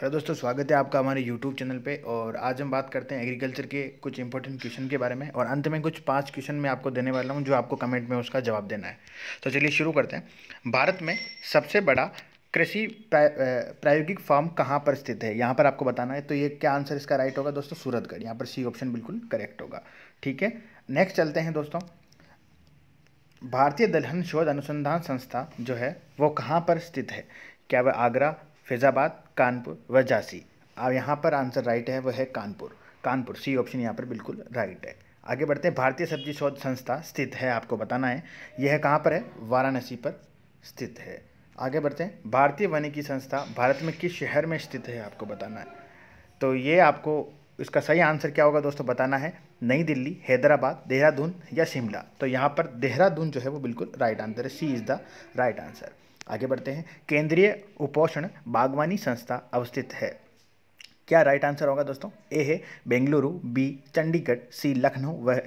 hello दोस्तों स्वागत है आपका हमारे यूट्यूब चैनल पे और आज हम बात करते हैं एग्रीकल्चर के कुछ इंपॉर्टेंट क्वेश्चन के बारे में और अंत में कुछ पांच क्वेश्चन मैं आपको देने वाला हूँ जो आपको कमेंट में उसका जवाब देना है तो चलिए शुरू करते हैं भारत में सबसे बड़ा कृषि प्रायोगिक फार्म कहाँ पर स्थित है यहाँ पर आपको बताना है तो ये क्या आंसर इसका राइट होगा दोस्तों सूरतगढ़ यहाँ पर सी ऑप्शन बिल्कुल करेक्ट होगा ठीक है नेक्स्ट चलते हैं दोस्तों भारतीय दलहन शोध अनुसंधान संस्था जो है वो कहाँ पर स्थित है क्या वह आगरा फैज़ाबाद कानपुर व झांसी अब यहाँ पर आंसर राइट है वह है कानपुर कानपुर सी ऑप्शन यहाँ पर बिल्कुल राइट है आगे बढ़ते हैं भारतीय सब्जी शोध संस्था स्थित है आपको बताना है यह कहाँ पर है वाराणसी पर स्थित है आगे बढ़ते हैं भारतीय वनिकी संस्था भारत में किस शहर में स्थित है आपको बताना है तो ये आपको इसका सही आंसर क्या होगा दोस्तों बताना है नई दिल्ली हैदराबाद देहरादून या शिमला तो यहाँ पर देहरादून जो है वो बिल्कुल राइट आंसर है C is the right answer आगे बढ़ते हैं केंद्रीय उपोषण बागवानी संस्था अवस्थित है क्या राइट आंसर होगा दोस्तों ए है बेंगलुरु बी चंडीगढ़ सी लखनऊ व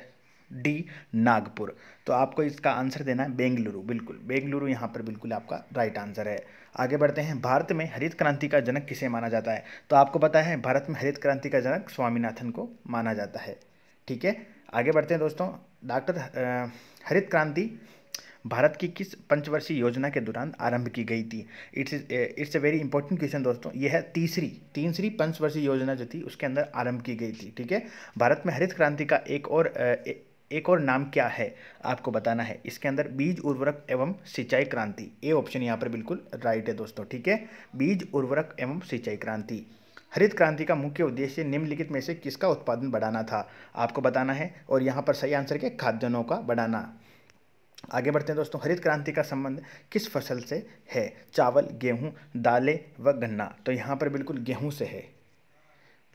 डी नागपुर तो आपको इसका आंसर देना है बेंगलुरु बिल्कुल बेंगलुरु यहाँ पर बिल्कुल आपका राइट आंसर है आगे बढ़ते हैं भारत में हरित क्रांति का जनक किसे माना जाता है तो आपको पता है भारत में हरित क्रांति का जनक स्वामीनाथन को माना जाता है ठीक है आगे बढ़ते हैं दोस्तों डॉक्टर हरित क्रांति भारत की किस पंचवर्षीय योजना के दौरान आरंभ की गई थी it's it's a very important question दोस्तों यह है तीसरी तीसरी पंचवर्षीय योजना जो थी उसके अंदर आरंभ की गई थी ठीक है भारत में हरित क्रांति का एक और ए, एक और नाम क्या है आपको बताना है इसके अंदर बीज उर्वरक एवं सिंचाई क्रांति ए ऑप्शन यहाँ पर बिल्कुल राइट है दोस्तों ठीक है बीज उर्वरक एवं सिंचाई क्रांति हरित क्रांति का मुख्य उद्देश्य निम्नलिखित में से किसका उत्पादन बढ़ाना था आपको बताना है और यहाँ पर सही आंसर के खाद्यान्नों का बढ़ाना आगे बढ़ते हैं दोस्तों हरित क्रांति का संबंध किस फसल से है चावल गेहूँ दालें व गन्ना तो यहाँ पर बिल्कुल गेहूँ से है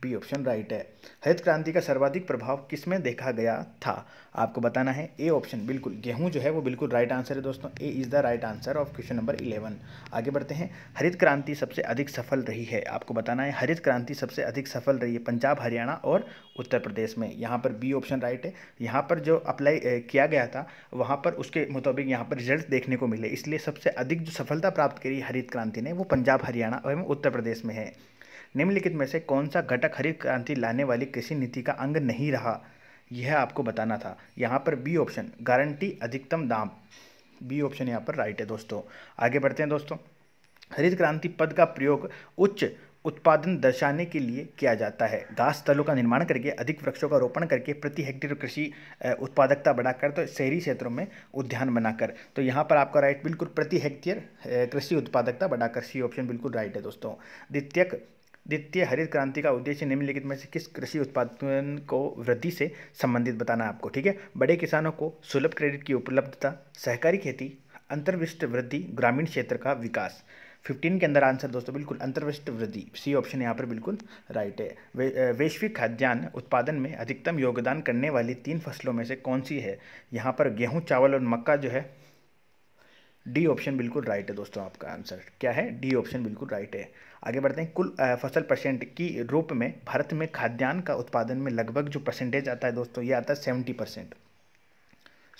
बी ऑप्शन राइट है हरित क्रांति का सर्वाधिक प्रभाव किस में देखा गया था आपको बताना है ए ऑप्शन बिल्कुल गेहूं जो है वो बिल्कुल राइट आंसर है दोस्तों A is the right answer of question number eleven आगे बढ़ते हैं हरित क्रांति सबसे अधिक सफल रही है आपको बताना है हरित क्रांति सबसे अधिक सफल रही है पंजाब हरियाणा और उत्तर प्रदेश में यहाँ पर बी ऑप्शन राइट है यहाँ पर जो अप्लाई किया गया था वहाँ पर उसके मुताबिक यहाँ पर रिजल्ट देखने को मिले इसलिए सबसे अधिक जो सफलता प्राप्त करी हरित क्रांति ने वो पंजाब हरियाणा एवं उत्तर प्रदेश में है निम्नलिखित में से कौन सा घटक हरित क्रांति लाने वाली कृषि नीति का अंग नहीं रहा यह आपको बताना था यहाँ पर बी ऑप्शन गारंटी अधिकतम दाम बी ऑप्शन यहाँ पर राइट है दोस्तों आगे बढ़ते हैं दोस्तों हरित क्रांति पद का प्रयोग उच्च उत्पादन दर्शाने के लिए किया जाता है घास स्थलों का निर्माण करके अधिक वृक्षों का रोपण करके प्रति हेक्टेयर कृषि उत्पादकता बढ़ाकर तो शहरी क्षेत्रों में उद्यान बनाकर तो यहाँ पर आपका राइट बिल्कुल प्रति हेक्टेयर कृषि उत्पादकता बढ़ाकर सी ऑप्शन बिल्कुल राइट है दोस्तों द्वितीय द्वितीय हरित क्रांति का उद्देश्य निम्नलिखित में से किस कृषि उत्पादन को वृद्धि से संबंधित बताना है आपको ठीक है बड़े किसानों को सुलभ क्रेडिट की उपलब्धता सहकारी खेती अंतर्विष्ट वृद्धि ग्रामीण क्षेत्र का विकास फिफ्टीन के अंदर आंसर दोस्तों बिल्कुल अंतर्विष्ट वृद्धि सी ऑप्शन यहाँ पर बिल्कुल राइट है वे, वैश्विक खाद्यान्न उत्पादन में अधिकतम योगदान करने वाली तीन फसलों में से कौन सी है यहाँ पर गेहूँ चावल और मक्का जो है डी ऑप्शन बिल्कुल राइट है दोस्तों आपका आंसर क्या है डी ऑप्शन बिल्कुल राइट है आगे बढ़ते हैं कुल फसल परसेंट की रूप में भारत में खाद्यान्न का उत्पादन में लगभग जो परसेंटेज आता है दोस्तों ये आता है सेवेंटी परसेंट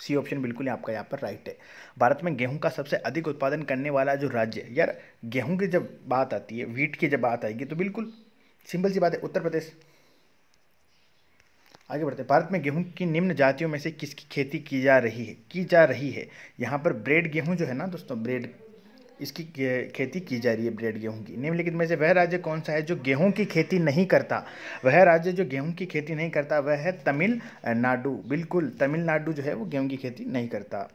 सी ऑप्शन बिल्कुल आपका यहाँ पर राइट है भारत में गेहूं का सबसे अधिक उत्पादन करने वाला जो राज्य है यार गेहूं की जब बात आती है वीट की जब बात आएगी तो बिल्कुल सिंपल सी बात है उत्तर प्रदेश आगे बढ़ते भारत में गेहूं की निम्न जातियों में से किसकी खेती की जा रही है की जा रही है यहाँ पर ब्रेड गेहूं जो है ना दोस्तों ब्रेड इसकी खेती की जा रही है ब्रेड गेहूं की निम्नलिखित में से वह राज्य कौन सा है जो गेहूं की खेती नहीं करता वह राज्य जो गेहूं की खेती नहीं करता वह है तमिलनाडु बिल्कुल तमिलनाडु जो है वो गेहूँ की खेती नहीं करता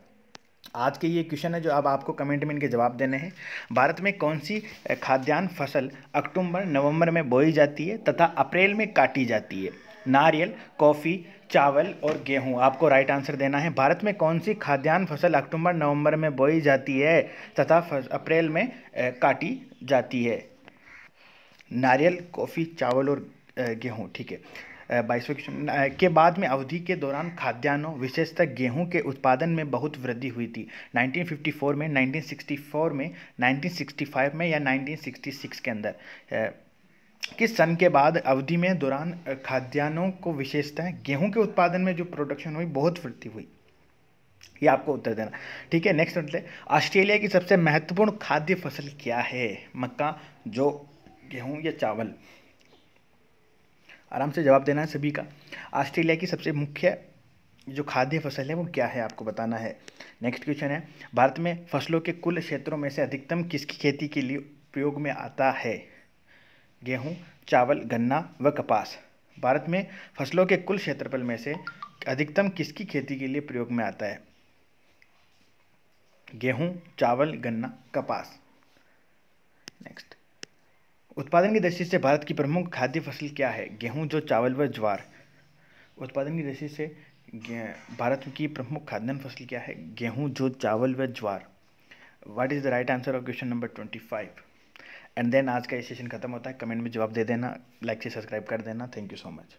आज के ये क्वेश्चन है जो अब आपको कमेंट में इनके जवाब देने हैं भारत में कौन सी खाद्यान्न फसल अक्टूबर नवंबर में बोई जाती है तथा अप्रैल में काटी जाती है नारियल कॉफ़ी चावल और गेहूं आपको राइट आंसर देना है भारत में कौन सी खाद्यान्न फसल अक्टूबर नवंबर में बोई जाती है तथा अप्रैल में काटी जाती है नारियल कॉफ़ी चावल और गेहूं ठीक है बाईसवें क्वेश्चन के बाद में अवधि के दौरान खाद्यान्नों विशेषतः गेहूं के उत्पादन में बहुत वृद्धि हुई थी 1954 में 1964 में 1965 में या 1966 के अंदर कि सन के बाद अवधि में दौरान खाद्यान्नों को विशेषतः गेहूं के उत्पादन में जो प्रोडक्शन हुई बहुत वृद्धि हुई ये आपको उत्तर देना ठीक है नेक्स्ट सुनते ऑस्ट्रेलिया की सबसे महत्वपूर्ण खाद्य फसल क्या है मक्का जो गेहूं या चावल आराम से जवाब देना है सभी का ऑस्ट्रेलिया की सबसे मुख्य जो खाद्य फसल है वो क्या है आपको बताना है नेक्स्ट क्वेश्चन है भारत में फसलों के कुल क्षेत्रों में से अधिकतम किसकी खेती के लिए प्रयोग में आता है गेहूँ चावल गन्ना व कपास भारत में फसलों के कुल क्षेत्रफल में से अधिकतम किसकी खेती के लिए प्रयोग में आता है गेहूँ चावल गन्ना कपास नेक्स्ट उत्पादन की दृष्टि से भारत की प्रमुख खाद्य फसल क्या है गेहूँ जो चावल व ज्वार उत्पादन की दृष्टि से भारत की प्रमुख खाद्यान्न फसल क्या है गेहूं जो चावल व ज्वार what is the right answer of question number twenty five and then आज का ये सेशन खत्म होता है कमेंट में जवाब दे देना लाइक से सब्सक्राइब कर देना थैंक यू सो मच